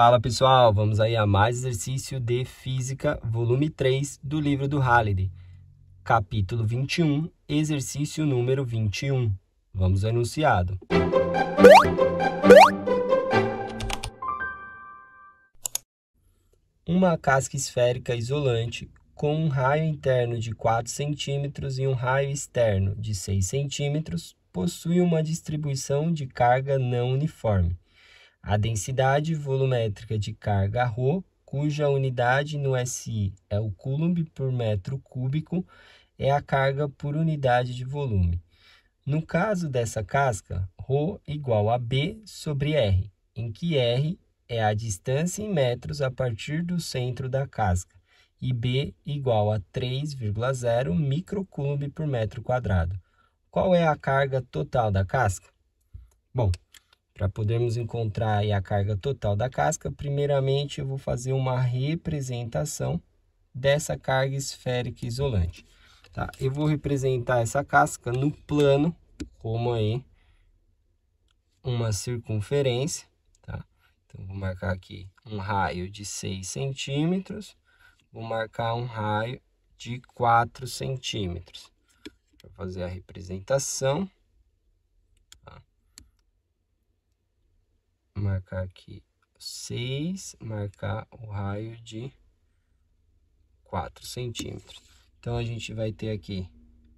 Fala pessoal, vamos aí a mais exercício de física, volume 3 do livro do Halliday, capítulo 21, exercício número 21. Vamos ao enunciado. Uma casca esférica isolante com um raio interno de 4 cm e um raio externo de 6 cm possui uma distribuição de carga não uniforme a densidade volumétrica de carga ρ, cuja unidade no SI é o coulomb por metro cúbico, é a carga por unidade de volume. No caso dessa casca, ρ igual a B sobre R, em que R é a distância em metros a partir do centro da casca e B igual a 3,0 microcoulomb por metro quadrado. Qual é a carga total da casca? Bom, para podermos encontrar a carga total da casca, primeiramente eu vou fazer uma representação dessa carga esférica isolante. Tá? Eu vou representar essa casca no plano, como aí uma circunferência. Tá? Então, vou marcar aqui um raio de 6 centímetros, vou marcar um raio de 4 centímetros para fazer a representação. marcar aqui 6, marcar o raio de 4 centímetros. Então, a gente vai ter aqui,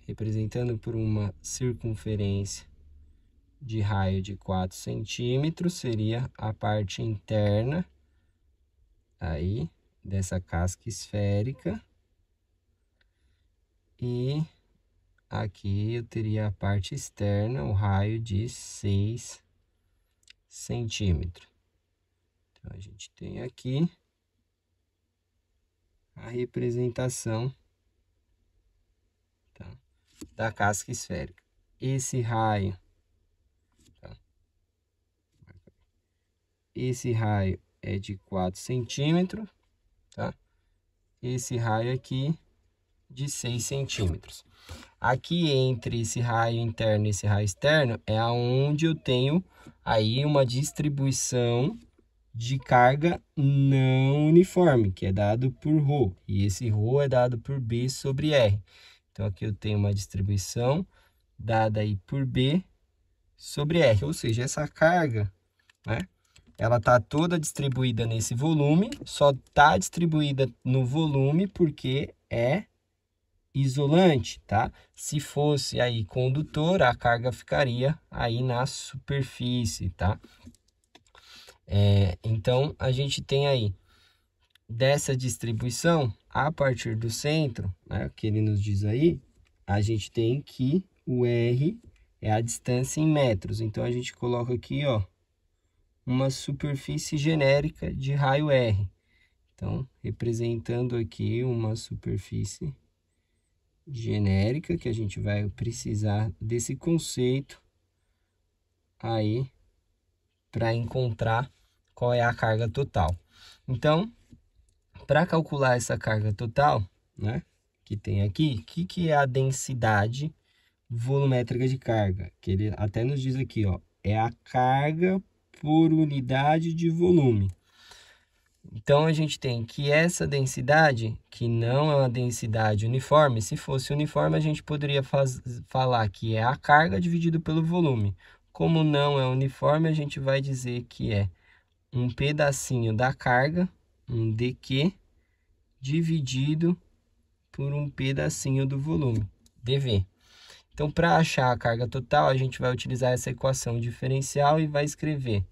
representando por uma circunferência de raio de 4 centímetros, seria a parte interna aí dessa casca esférica. E aqui eu teria a parte externa, o raio de 6 centímetros centímetro. Então, a gente tem aqui a representação tá, da casca esférica. Esse raio, tá, esse raio é de 4 centímetros, tá? Esse raio aqui de 6 centímetros. Aqui entre esse raio interno e esse raio externo é aonde eu tenho aí uma distribuição de carga não uniforme, que é dado por ρ, e esse ρ é dado por B sobre R. Então, aqui eu tenho uma distribuição dada aí por B sobre R, ou seja, essa carga, né, ela está toda distribuída nesse volume, só está distribuída no volume porque é isolante, tá? Se fosse aí condutor, a carga ficaria aí na superfície, tá? É, então, a gente tem aí dessa distribuição, a partir do centro, né, que ele nos diz aí, a gente tem que o R é a distância em metros. Então, a gente coloca aqui, ó, uma superfície genérica de raio R. Então, representando aqui uma superfície genérica, que a gente vai precisar desse conceito aí para encontrar qual é a carga total. Então, para calcular essa carga total, né, que tem aqui, o que, que é a densidade volumétrica de carga? Que ele até nos diz aqui, ó, é a carga por unidade de volume. Então a gente tem que essa densidade, que não é uma densidade uniforme, se fosse uniforme a gente poderia faz, falar que é a carga dividido pelo volume. Como não é uniforme, a gente vai dizer que é um pedacinho da carga, um dq, dividido por um pedacinho do volume, dv. Então, para achar a carga total, a gente vai utilizar essa equação diferencial e vai escrever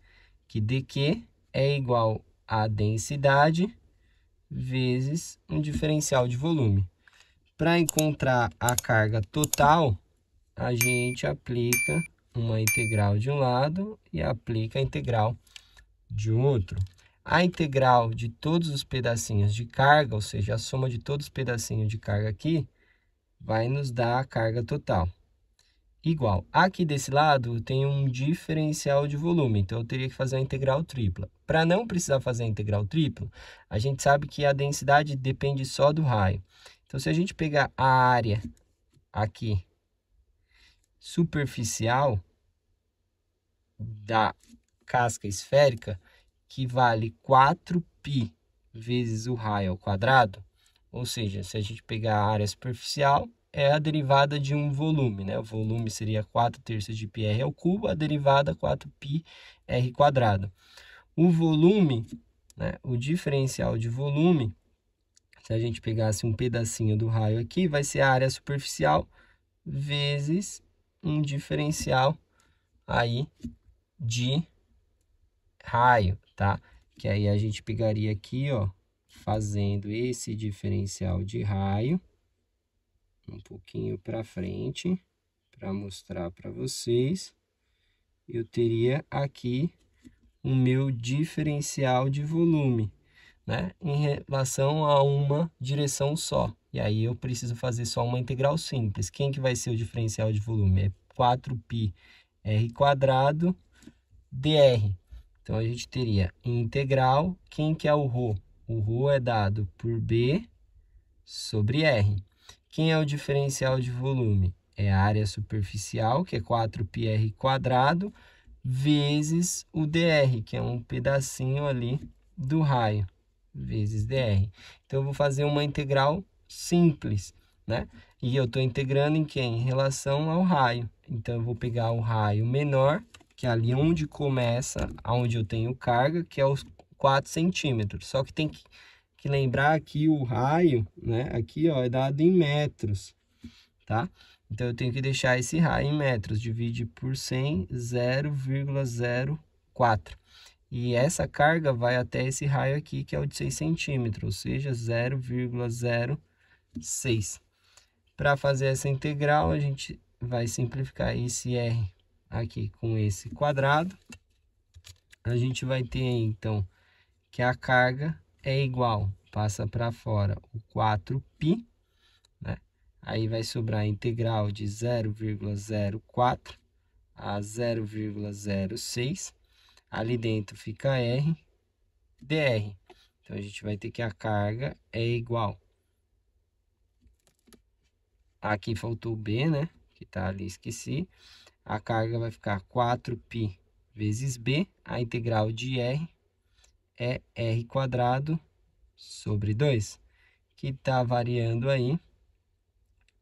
que dq é igual a densidade vezes um diferencial de volume. Para encontrar a carga total, a gente aplica uma integral de um lado e aplica a integral de outro. A integral de todos os pedacinhos de carga, ou seja, a soma de todos os pedacinhos de carga aqui, vai nos dar a carga total igual. Aqui desse lado tem um diferencial de volume, então eu teria que fazer a integral tripla. Para não precisar fazer a integral tripla, a gente sabe que a densidade depende só do raio. Então, se a gente pegar a área aqui superficial da casca esférica, que vale 4π vezes o raio ao quadrado, ou seja, se a gente pegar a área superficial, é a derivada de um volume, né? O volume seria 4 terços de πr ao cubo, a derivada 4πr quadrado. O volume, né? o diferencial de volume, se a gente pegasse um pedacinho do raio aqui, vai ser a área superficial vezes um diferencial aí de raio, tá? Que aí a gente pegaria aqui, ó, fazendo esse diferencial de raio, um pouquinho para frente para mostrar para vocês. Eu teria aqui o meu diferencial de volume, né? Em relação a uma direção só. E aí eu preciso fazer só uma integral simples. Quem que vai ser o diferencial de volume? É 4π r quadrado dr. Então a gente teria integral, quem que é o ρ? O ρ é dado por b sobre r. Quem é o diferencial de volume? É a área superficial, que é 4πr quadrado, vezes o dr, que é um pedacinho ali do raio, vezes dr. Então, eu vou fazer uma integral simples, né? E eu estou integrando em quem? Em relação ao raio. Então, eu vou pegar o raio menor, que é ali onde começa, onde eu tenho carga, que é os 4 centímetros. Só que tem que que lembrar que o raio, né, aqui ó, é dado em metros, tá? Então eu tenho que deixar esse raio em metros, divide por 100, 0,04. E essa carga vai até esse raio aqui, que é o de 6 centímetros, ou seja, 0,06. Para fazer essa integral, a gente vai simplificar esse R aqui com esse quadrado. A gente vai ter, então, que a carga é igual, passa para fora o 4π, né? aí vai sobrar a integral de 0,04 a 0,06, ali dentro fica R, dr. Então, a gente vai ter que a carga é igual. Aqui faltou o B, né? Que está ali, esqueci. A carga vai ficar 4π vezes B, a integral de R é r quadrado sobre 2, que está variando aí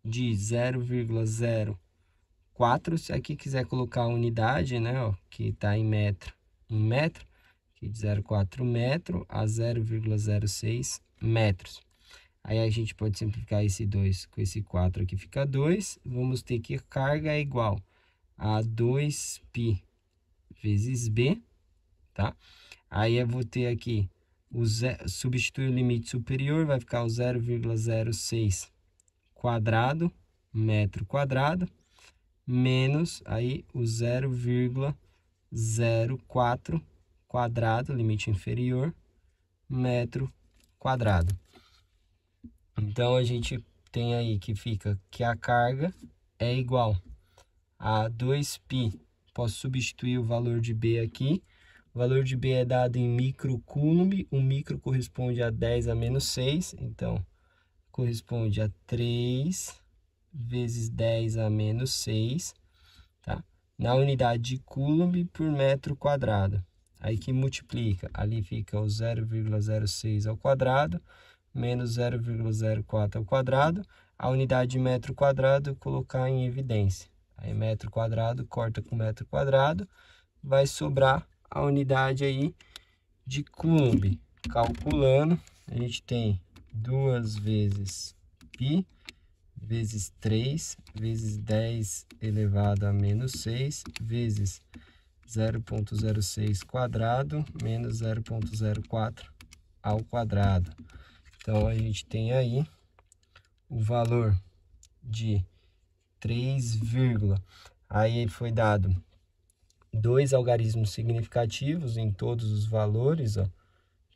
de 0,04. Se aqui quiser colocar a unidade, né, ó, que está em metro, em metro, aqui de 0,4 metro a 0,06 metros. Aí a gente pode simplificar esse 2 com esse 4 aqui, fica 2. Vamos ter que carga é igual a 2π vezes b, tá? Aí eu vou ter aqui, o zero, substitui o limite superior, vai ficar o 0,06 quadrado, metro quadrado, menos aí o 0,04 quadrado, limite inferior, metro quadrado. Então, a gente tem aí que fica que a carga é igual a 2π. Posso substituir o valor de B aqui o valor de B é dado em microcoulomb, o micro corresponde a 10 a menos 6, então corresponde a 3 vezes 10 a menos 6, tá? na unidade de coulomb por metro quadrado. Aí que multiplica, ali fica o 0,06 ao quadrado, menos 0,04 ao quadrado, a unidade de metro quadrado colocar em evidência. Aí metro quadrado corta com metro quadrado, vai sobrar a unidade aí de Coulomb. Calculando, a gente tem 2 vezes π vezes 3 vezes 10 elevado a menos 6 vezes 0.06 quadrado menos 0.04 ao quadrado. Então, a gente tem aí o valor de 3, aí foi dado dois algarismos significativos em todos os valores ó,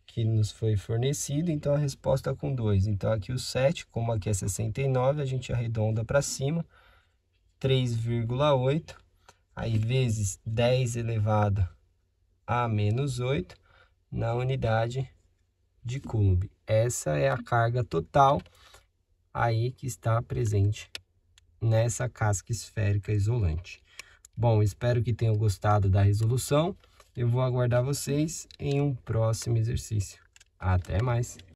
que nos foi fornecido, então a resposta é com 2. Então aqui o 7, como aqui é 69, a gente arredonda para cima, 3,8, aí vezes 10 elevado a menos 8 na unidade de Coulomb. Essa é a carga total aí que está presente nessa casca esférica isolante. Bom, espero que tenham gostado da resolução. Eu vou aguardar vocês em um próximo exercício. Até mais!